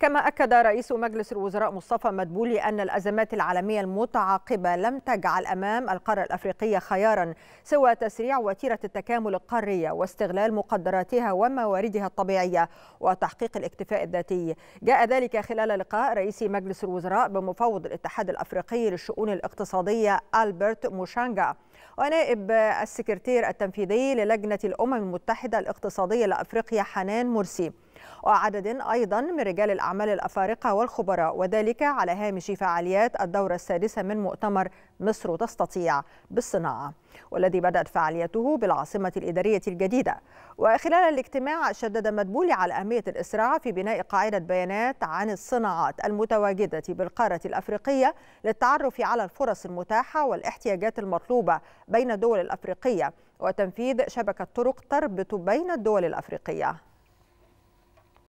كما أكد رئيس مجلس الوزراء مصطفى مدبولي أن الأزمات العالمية المتعاقبة لم تجعل أمام القارة الأفريقية خيارا سوى تسريع وتيرة التكامل القارية واستغلال مقدراتها ومواردها الطبيعية وتحقيق الاكتفاء الذاتي جاء ذلك خلال لقاء رئيس مجلس الوزراء بمفوض الاتحاد الأفريقي للشؤون الاقتصادية ألبرت موشانجا ونائب السكرتير التنفيذي للجنة الأمم المتحدة الاقتصادية لأفريقيا حنان مرسي وعدد أيضا من رجال الأعمال الأفارقة والخبراء وذلك على هامش فعاليات الدورة السادسة من مؤتمر مصر تستطيع بالصناعة والذي بدأت فعاليته بالعاصمة الإدارية الجديدة وخلال الاجتماع شدد مدبولي على أهمية الإسراع في بناء قاعدة بيانات عن الصناعات المتواجدة بالقارة الأفريقية للتعرف على الفرص المتاحة والاحتياجات المطلوبة بين الدول الأفريقية وتنفيذ شبكة طرق تربط بين الدول الأفريقية